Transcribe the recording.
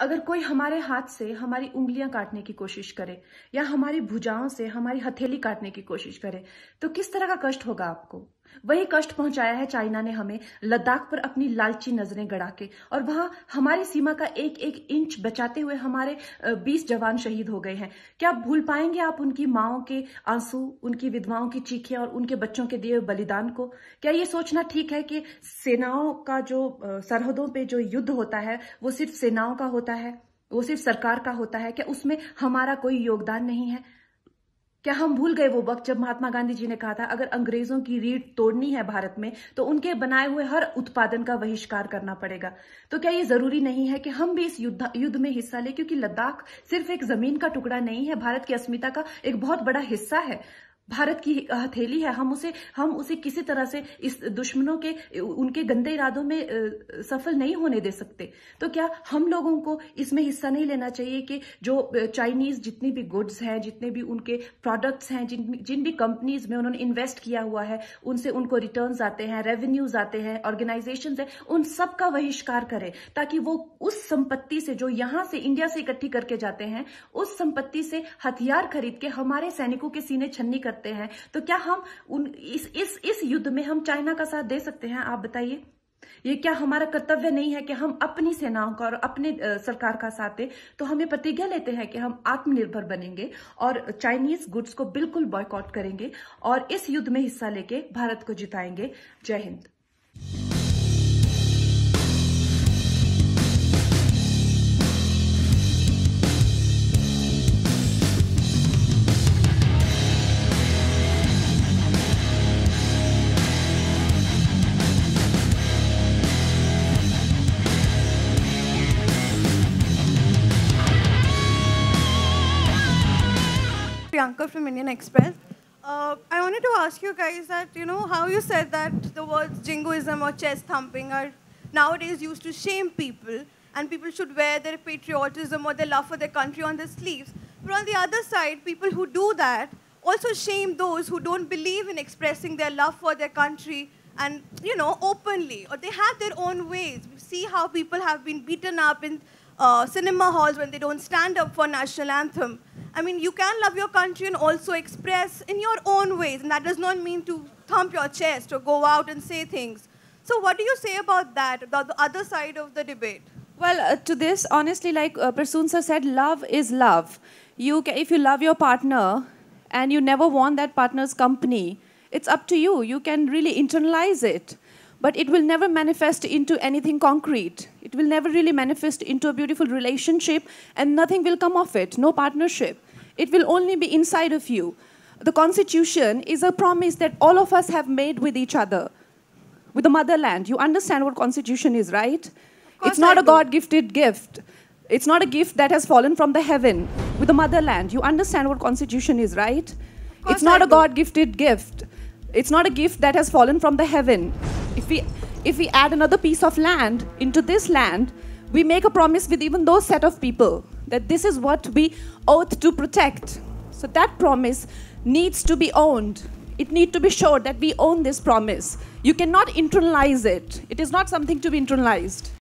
अगर कोई हमारे हाथ से हमारी उंगलियां काटने की कोशिश करे या हमारी भुजाओं से हमारी हथेली काटने की कोशिश करे तो किस तरह का कष्ट होगा आपको वही कष्ट पहुंचाया है चाइना ने हमें लद्दाख पर अपनी लालची नजरें गड़ा के और वहां हमारी सीमा का एक एक इंच बचाते हुए हमारे 20 जवान शहीद हो गए हैं क्या आप भूल पाएंगे आप उनकी माओ के आंसू उनकी विधवाओं की चीखें और उनके बच्चों के दिए बलिदान को क्या ये सोचना ठीक है कि सेनाओं का जो सरहदों पर जो युद्ध होता है वो सिर्फ सेनाओं का होता होता है वो सिर्फ सरकार का होता है क्या उसमें हमारा कोई योगदान नहीं है क्या हम भूल गए वो वक्त जब महात्मा गांधी जी ने कहा था अगर अंग्रेजों की रीढ़ तोड़नी है भारत में तो उनके बनाए हुए हर उत्पादन का बहिष्कार करना पड़ेगा तो क्या ये जरूरी नहीं है कि हम भी इस युद्ध युद्ध में हिस्सा लें क्योंकि लद्दाख सिर्फ एक जमीन का टुकड़ा नहीं है भारत की अस्मिता का एक बहुत बड़ा हिस्सा है भारत की हथेली है हम उसे हम उसे किसी तरह से इस दुश्मनों के उनके गंदे इरादों में सफल नहीं होने दे सकते तो क्या हम लोगों को इसमें हिस्सा नहीं लेना चाहिए कि जो चाइनीज जितनी भी गुड्स हैं जितने भी उनके प्रोडक्ट्स हैं जिन जिन भी कंपनीज में उन्होंने इन्वेस्ट किया हुआ है उनसे उनको रिटर्न आते हैं रेवेन्यूज आते हैं ऑर्गेनाइजेशन है उन सबका बहिष्कार करें ताकि वो उस संपत्ति से जो यहां से इंडिया से इकट्ठी करके जाते हैं उस संपत्ति से हथियार खरीद के हमारे सैनिकों के सीने छन्नी करते सकते हैं तो क्या हम उन इस इस इस युद्ध में हम चाइना का साथ दे सकते हैं आप बताइए ये क्या हमारा कर्तव्य नहीं है कि हम अपनी सेनाओं का और अपने सरकार का साथ दें तो हम ये प्रतिज्ञा लेते हैं कि हम आत्मनिर्भर बनेंगे और चाइनीज गुड्स को बिल्कुल बॉयकॉट करेंगे और इस युद्ध में हिस्सा लेके भारत को जिताएंगे जय Hind Priyanka from Indian Express. Uh, I wanted to ask you guys that, you know, how you said that the words jingoism or chest thumping are nowadays used to shame people and people should wear their patriotism or their love for their country on their sleeves. But on the other side, people who do that also shame those who don't believe in expressing their love for their country and, you know, openly. Or they have their own ways. We see how people have been beaten up in uh, cinema halls when they don't stand up for national anthem. I mean, you can love your country and also express in your own ways, and that does not mean to thump your chest or go out and say things. So, what do you say about that, about the other side of the debate? Well, uh, to this, honestly, like uh, Prasoon sir said, love is love. You if you love your partner and you never want that partner's company, it's up to you. You can really internalize it, but it will never manifest into anything concrete. It will never really manifest into a beautiful relationship and nothing will come of it, no partnership. It will only be inside of you. The Constitution is a promise that all of us have made with each other, with the motherland. You understand what Constitution is, right? It's not I a God-gifted gift. It's not a gift that has fallen from the heaven with the motherland. You understand what constitution is, right? It's not I a God-gifted gift. It's not a gift that has fallen from the heaven. If we if we add another piece of land into this land, we make a promise with even those set of people that this is what we oath to protect. So that promise needs to be owned. It need to be showed that we own this promise. You cannot internalize it. It is not something to be internalized.